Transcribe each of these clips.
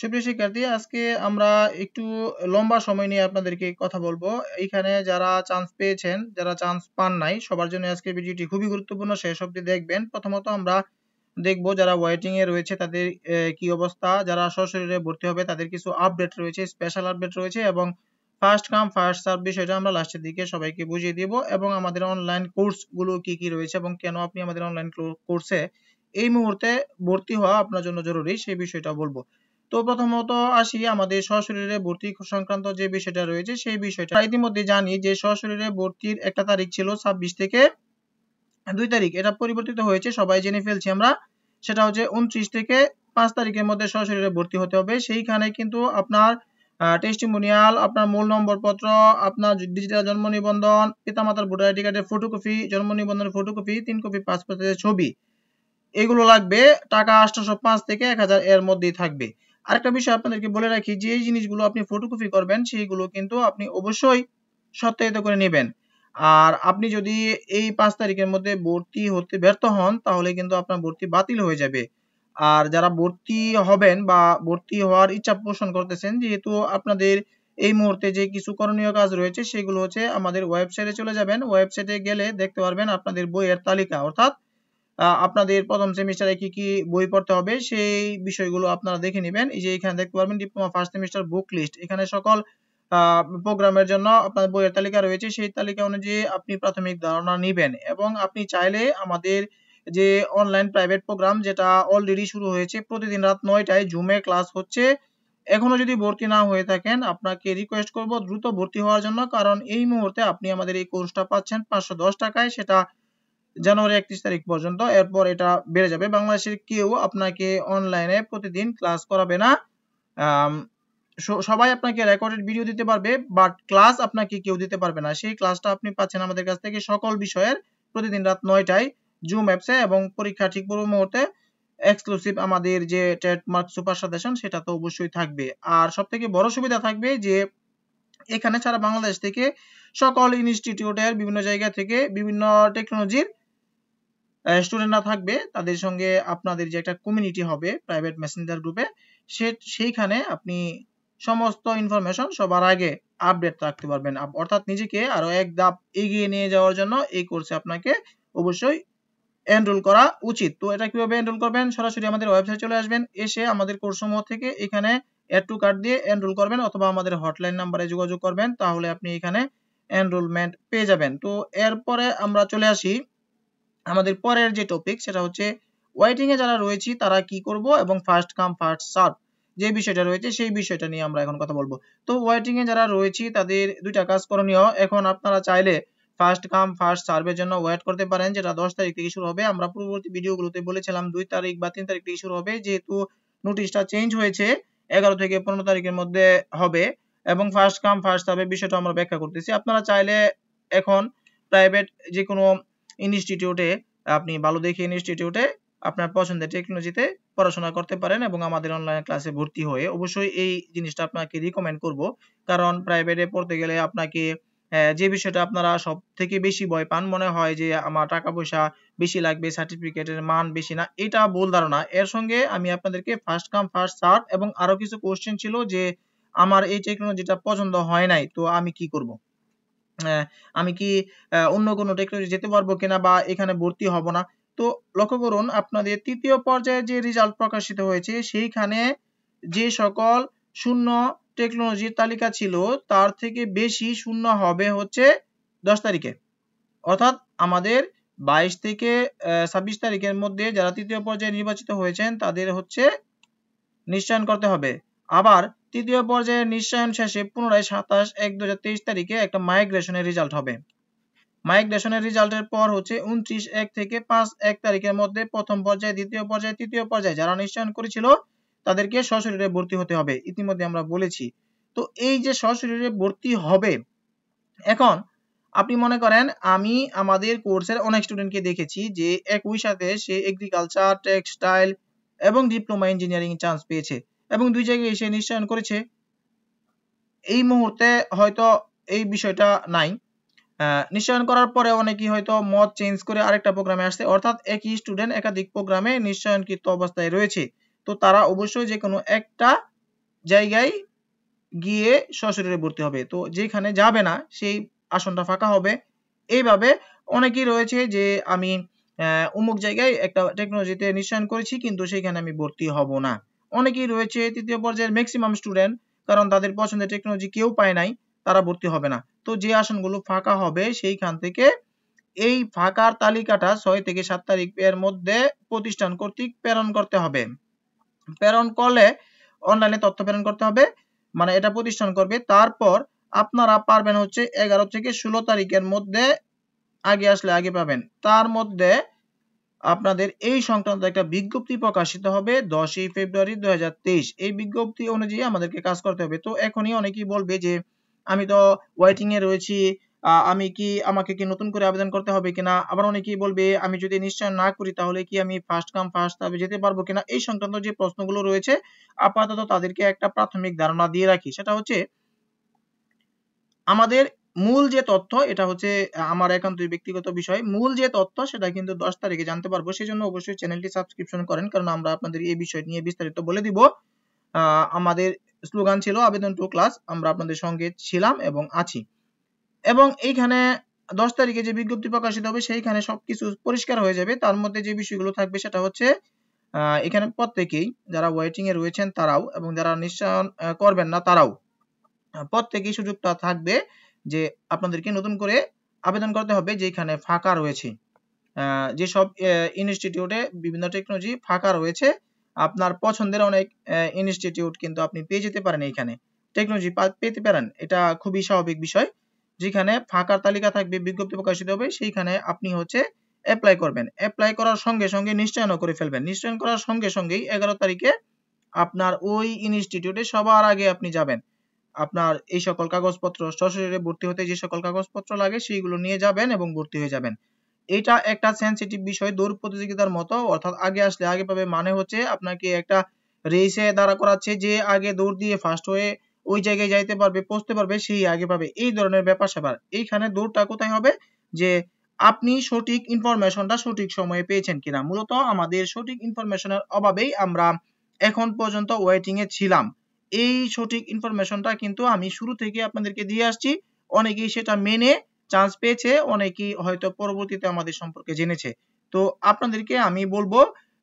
সুপ্রিয় শিক্ষার্থী আজকে আমরা একটু লম্বা সময় নিয়ে আপনাদেরকে কথা বলবো এইখানে যারা চান্স পেয়েছেন যারা চান্স পান নাই সবার জন্য আজকে ভিডিওটি খুবই গুরুত্বপূর্ণ শেষ অবধি দেখবেন প্রথমত আমরা দেখব যারা ওয়েটিং এ রয়েছে তাদের কি অবস্থা যারা সশরীরে ভর্তি হবে তাদের কিছু আপডেট রয়েছে স্পেশাল আপডেট রয়েছে এবং ফার্স্ট কাম ফার্স্ট সার্ভ বিষয়টা আমরা লাস্টের দিকে সবাইকে বুঝিয়ে দিব এবং আমাদের অনলাইন কোর্সগুলো কি কি রয়েছে এবং কেন আপনি আমাদের অনলাইন কোর্সে এই মুহূর্তে ভর্তি হওয়া আপনার জন্য জরুরি সেই বিষয়টা বলবো তো প্রথমত আসি আমাদের সশরীরে ভর্তি সংক্রান্ত যে বিষয়টা রয়েছে সেই বিষয়টা ইতিমধ্যে জানি যে সশরীরে ভর্তির একটা তারিখ ছিল ছাব্বিশ থেকে দুই তারিখ এটা পরিবর্তিত হয়েছে সবাই জেনে ফেলছি আমরা সেটা হচ্ছে উনত্রিশ থেকে পাঁচ তারিখের মধ্যে সশরীরে ভর্তি হতে হবে সেইখানে কিন্তু আপনার টেস্টিমোনিয়াল আপনার মূল নম্বরপত্র আপনার ডিজিটাল জন্ম নিবন্ধন পিতামাতার ভোটার আইডি কার্ডের ফটোকপি জন্ম নিবন্ধনের ফটোকপি তিন কপি পাসপোর্টের ছবি এগুলো লাগবে টাকা আটশোশো পাঁচ থেকে এক হাজার এর মধ্যেই থাকবে আরেকটা বিষয় আপনাদেরকে বলে রাখি যে জিনিসগুলো আপনি ফটোকপি করবেন সেইগুলো কিন্তু আপনি অবশ্যই সত্যায়িত করে নেবেন আর আপনি যদি এই পাঁচ তারিখের মধ্যে ভর্তি হতে ব্যর্থ হন তাহলে কিন্তু আপনার ভর্তি বাতিল হয়ে যাবে আর যারা ভর্তি হবেন বা ভর্তি হওয়ার ইচ্ছা পোষণ করতেছেন যেহেতু আপনাদের এই মুহূর্তে যে কিছু করণীয় কাজ রয়েছে সেগুলো হচ্ছে আমাদের ওয়েবসাইটে চলে যাবেন ওয়েবসাইটে গেলে দেখতে পারবেন আপনাদের বইয়ের তালিকা অর্থাৎ আপনাদের প্রথম সেমিস্টারে কি কি বই পড়তে হবে সেই বিষয়গুলো আপনারা দেখে নেবেন এই যে এখানে দেখতে পারবেন diploma first semester book list এখানে সকল প্রোগ্রামের জন্য আপনার বইয়ের তালিকা রয়েছে সেই তালিকা অনুযায়ী আপনি প্রাথমিক ধারণা নেবেন এবং আপনি চাইলে আমাদের যে অনলাইন প্রাইভেট প্রোগ্রাম যেটা অলরেডি শুরু হয়েছে প্রতিদিন রাত নয়টায় জুমে ক্লাস হচ্ছে এখনো যদি ভর্তি না হয়ে থাকেন আপনাকে রিকোয়েস্ট করব দ্রুত ভর্তি হওয়ার জন্য কারণ এই মুহূর্তে আপনি আমাদের এই কোর্সটা পাচ্ছেন পাঁচশো টাকায় সেটা জানুয়ারি একত্রিশ তারিখ পর্যন্ত এরপর এটা বেড়ে যাবে বাংলাদেশের কেউ আপনাকে অনলাইনে প্রতিদিন ক্লাস করাবে না সবাই আপনাকে রেকর্ডেড ভিডিও দিতে পারবে বাট ক্লাস আপনাকে কেউ দিতে পারবে না সেই ক্লাসটা আপনি পাচ্ছেন আমাদের কাছ থেকে সকল বিষয়ের প্রতিদিন রাত নয়টায় জুম অ্যাপসে এবং পরীক্ষা ঠিক পূর্ব মুহূর্তে এক্সক্লুসিভ আমাদের যে টেট মার্ক সুপার সাজেশন সেটা তো অবশ্যই থাকবে আর সব থেকে বড় সুবিধা থাকবে যে এখানে সারা বাংলাদেশ থেকে সকল ইনস্টিটিউটের বিভিন্ন জায়গা থেকে বিভিন্ন টেকনোলজির স্টুডেন্টরা থাকবে তাদের সঙ্গে আপনাদের যে একটা কমিউনিটি হবে প্রাইভেট মেসেঞ্জার গ্রুপে সে সেইখানে আপনি সমস্ত ইনফরমেশন সবার আগে আপডেট রাখতে পারবেন অর্থাৎ নিজেকে আরো এক ধাপ এগিয়ে নিয়ে যাওয়ার জন্য এই কোর্সে আপনাকে অবশ্যই এনরোল করা উচিত তো এটা কিভাবে এনরোল করবেন সরাসরি আমাদের ওয়েবসাইট চলে আসবেন এসে আমাদের কোর্সমূহ থেকে এখানে এড টু কার্ড দিয়ে এনরোল করবেন অথবা আমাদের হটলাইন নাম্বারে যোগাযোগ করবেন তাহলে আপনি এখানে এনরোলমেন্ট পেয়ে যাবেন তো এরপরে আমরা চলে আসি আমাদের পরের যে টপিক সেটা হচ্ছে ওয়েটিং এ যারা রয়েছি তারা কি করব এবং ফার্স্ট কাম ফার্স্ট সার্ভ যে বিষয়টা রয়েছে সেই বিষয়টা নিয়ে আমরা এখন কথা বলবো তো ওয়েটিং এ যারা রয়েছি তাদের দুইটা কাজ করণীয় এখন আপনারা চাইলে ফার্স্ট কাম ফার্স্ট সার্ভের জন্য ওয়েট করতে পারেন যেটা দশ তারিখ থেকে শুরু হবে আমরা পূর্ববর্তী ভিডিওগুলোতে বলেছিলাম দুই তারিখ বা তিন তারিখ থেকে শুরু হবে যেহেতু নোটিশটা চেঞ্জ হয়েছে এগারো থেকে পনেরো তারিখের মধ্যে হবে এবং ফার্স্ট কাম ফার্স্ট সার্ভের বিষয়টা আমরা ব্যাখ্যা করতেছি আপনারা চাইলে এখন প্রাইভেট যে কোনো ইনস্টিটিউটে আপনি ভালো দেখে ইনস্টিটিউটে আপনার পছন্দের টেকনোলজিতে পড়াশোনা করতে পারেন এবং আমাদের অনলাইন ক্লাসে ভর্তি হয়ে অবশ্যই এই জিনিসটা আপনাকে রিকমেন্ড করব কারণ প্রাইভেটে পড়তে গেলে আপনাকে যে বিষয়টা আপনারা সব থেকে বেশি ভয় পান মনে হয় যে আমার টাকা পয়সা বেশি লাগবে সার্টিফিকেটের মান বেশি না এটা ভুল ধারণা এর সঙ্গে আমি আপনাদেরকে ফার্স্ট কাম ফার্স্ট সার্ভ এবং আরো কিছু কোশ্চেন ছিল যে আমার এই টেকনোলজিটা পছন্দ হয় নাই তো আমি কি করব। আমি কি অন্য কোনো টেকনোলজি যেতে পারবো কিনা বা এখানে ভর্তি হব না তো লক্ষ্য করুন আপনাদের তৃতীয় পর্যায়ে যে রেজাল্ট প্রকাশিত হয়েছে সেইখানে যে সকল শূন্য টেকনোলজির তালিকা ছিল তার থেকে বেশি শূন্য হবে হচ্ছে দশ তারিখে অর্থাৎ আমাদের বাইশ থেকে ছাব্বিশ তারিখের মধ্যে যারা তৃতীয় পর্যায়ে নির্বাচিত হয়েছেন তাদের হচ্ছে নিশ্চয়ন করতে হবে আবার তৃতীয় পর্যায়ের নিশ্চয়ন শেষে পুনরায় সাতাশ এক দু তারিখে একটা মাইগ্রেশনের রেজাল্ট হবে মাইগ্রেশনের রেজাল্টের পর হচ্ছে উনত্রিশ এক থেকে পাঁচ এক তারিখের মধ্যে প্রথম পর্যায়ে দ্বিতীয় পর্যায়ে তৃতীয় পর্যায়ে যারা নিশ্চয়ন করেছিল তাদেরকে সশরীরে ভর্তি হতে হবে ইতিমধ্যে আমরা বলেছি তো এই যে সশরীরে ভর্তি হবে এখন আপনি মনে করেন আমি আমাদের কোর্সের অনেক স্টুডেন্টকে দেখেছি যে একই সাথে সে এগ্রিকালচার টেক্সটাইল এবং ডিপ্লোমা ইঞ্জিনিয়ারিং চান্স পেয়েছে এবং দুই জায়গায় এসে নিশ্চয়ন করেছে এই মুহূর্তে হয়তো এই বিষয়টা নাই নিশ্চয়ন করার পরে অনেকেই হয়তো মত চেঞ্জ করে আরেকটা প্রোগ্রামে আসছে অর্থাৎ একই স্টুডেন্ট একাধিক প্রোগ্রামে নিশ্চয়নকৃত অবস্থায় রয়েছে তো তারা অবশ্যই যে কোনো একটা জায়গায় গিয়ে সশরীরে ভর্তি হবে তো যেখানে যাবে না সেই আসনটা ফাঁকা হবে এইভাবে অনেকেই রয়েছে যে আমি অমুক জায়গায় একটা টেকনোলজিতে নিশ্চয়ন করেছি কিন্তু সেখানে আমি ভর্তি হব না অনেকেই রয়েছে তৃতীয় পর্যায়ের ম্যাক্সিমাম স্টুডেন্ট কারণ তাদের পছন্দের টেকনোলজি কেউ পায় নাই তারা ভর্তি হবে না তো যে আসনগুলো ফাঁকা হবে সেইখান থেকে এই ফাঁকার তালিকাটা ছয় থেকে সাত তারিখ এর মধ্যে প্রতিষ্ঠান কর্তৃক প্রেরণ করতে হবে প্রেরণ করলে অনলাইনে তথ্য প্রেরণ করতে হবে মানে এটা প্রতিষ্ঠান করবে তারপর আপনারা পারবেন হচ্ছে এগারো থেকে ষোলো তারিখের মধ্যে আগে আসলে আগে পাবেন তার মধ্যে আপনাদের এই সংক্রান্ত একটা বিজ্ঞপ্তি প্রকাশিত হবে দশই ফেব্রুয়ারি দু এই বিজ্ঞপ্তি অনুযায়ী আমাদেরকে কাজ করতে হবে তো এখনই অনেকেই বলবে যে আমি তো ওয়েটিং এ রয়েছি আমি কি আমাকে কি নতুন করে আবেদন করতে হবে কিনা আবার অনেকেই বলবে আমি যদি নিশ্চয় না করি তাহলে কি আমি ফার্স্ট কাম ফার্স্ট সার্ভে যেতে পারবো কিনা এই সংক্রান্ত যে প্রশ্নগুলো রয়েছে আপাতত তাদেরকে একটা প্রাথমিক ধারণা দিয়ে রাখি সেটা হচ্ছে আমাদের মূল যে তথ্য এটা হচ্ছে আমার একান্ত ব্যক্তিগত বিষয় মূল যে তথ্য সেটা কিন্তু দশ তারিখে জানতে পারবো সেই জন্য অবশ্যই চ্যানেলটি সাবস্ক্রিপশন করেন কারণ আমরা আপনাদের এই বিষয় নিয়ে বিস্তারিত বলে দিব আমাদের স্লোগান ছিল আবেদন টু ক্লাস আমরা আপনাদের সঙ্গে ছিলাম এবং আছি এবং এইখানে দশ তারিখে যে বিজ্ঞপ্তি প্রকাশিত হবে সেইখানে সবকিছু পরিষ্কার হয়ে যাবে তার মধ্যে যে বিষয়গুলো থাকবে সেটা হচ্ছে এখানে প্রত্যেকেই যারা ওয়েটিং এ রয়েছেন তারাও এবং যারা নিশ্চয়ন করবেন না তারাও প্রত্যেকেই সুযোগটা থাকবে যে আপনাদেরকে নতুন করে আবেদন করতে হবে যেখানে ফাঁকা রয়েছে যেসব ইনস্টিটিউটে বিভিন্ন টেকনোলজি ফাঁকা রয়েছে আপনার পছন্দের অনেক ইনস্টিটিউট কিন্তু আপনি পেয়ে যেতে পারেন এইখানে টেকনোলজি পেতে পারেন এটা খুবই স্বাভাবিক বিষয় যেখানে ফাঁকার তালিকা থাকবে বিজ্ঞপ্তি প্রকাশিত হবে সেইখানে আপনি হচ্ছে অ্যাপ্লাই করবেন অ্যাপ্লাই করার সঙ্গে সঙ্গে নিশ্চয়ন করে ফেলবেন নিশ্চয়ন করার সঙ্গে সঙ্গেই এগারো তারিখে আপনার ওই ইনস্টিটিউটে সবার আগে আপনি যাবেন আপনার এই সকল কাগজপত্র সশরীরে ভর্তি হতে যে সকল কাগজপত্র লাগে সেইগুলো নিয়ে যাবেন এবং ভর্তি হয়ে যাবেন এটা একটা সেন্সিটিভ বিষয় দৌড় প্রতিযোগিতার মতো অর্থাৎ আগে আসলে আগে পাবে মানে হচ্ছে আপনাকে একটা রেসে দাঁড়া করাচ্ছে যে আগে দৌড় দিয়ে ফার্স্ট হয়ে ওই জায়গায় যাইতে পারবে পৌঁছতে পারবে সেই আগে পাবে এই ধরনের ব্যাপার স্যাপার এইখানে দৌড়টা কোথায় হবে যে আপনি সঠিক ইনফরমেশনটা সঠিক সময়ে পেয়েছেন কিনা মূলত আমাদের সঠিক ইনফরমেশনের অভাবেই আমরা এখন পর্যন্ত ওয়েটিং এ ছিলাম এই সঠিক ইনফরমেশনটা কিন্তু আমি শুরু থেকে আপনাদেরকে দিয়ে আসছি অনেকেই সেটা মেনে চান্স পেয়েছে অনেকেই হয়তো পরবর্তীতে আমাদের সম্পর্কে জেনেছে তো আপনাদেরকে আমি বলবো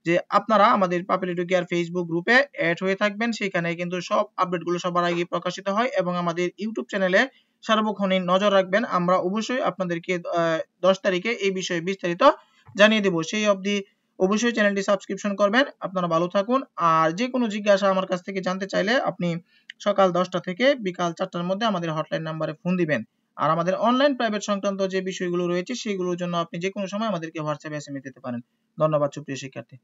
যে আপনারা আমাদের পাপেলিটো কেয়ার ফেসবুক গ্রুপে অ্যাড হয়ে থাকবেন সেখানে কিন্তু সব আপডেটগুলো সবার আগে প্রকাশিত হয় এবং আমাদের ইউটিউব চ্যানেলে সার্বক্ষণিক নজর রাখবেন আমরা অবশ্যই আপনাদেরকে দশ তারিখে এই বিষয়ে বিস্তারিত জানিয়ে দেব সেই অবধি অবশ্যই চ্যানেলটি সাবস্ক্রিপশন করবেন আপনারা ভালো থাকুন আর যে কোনো জিজ্ঞাসা আমার কাছ থেকে জানতে চাইলে আপনি সকাল দশটা থেকে বিকাল চারটার মধ্যে আমাদের হটলাইন নাম্বারে ফোন দিবেন আর আমাদের অনলাইন প্রাইভেট সংক্রান্ত যে বিষয়গুলো রয়েছে সেগুলোর জন্য আপনি যে কোনো সময় আমাদেরকে হোয়াটসঅ্যাপে এসে দিতে পারেন ধন্যবাদ সুপ্রিয় শিক্ষার্থী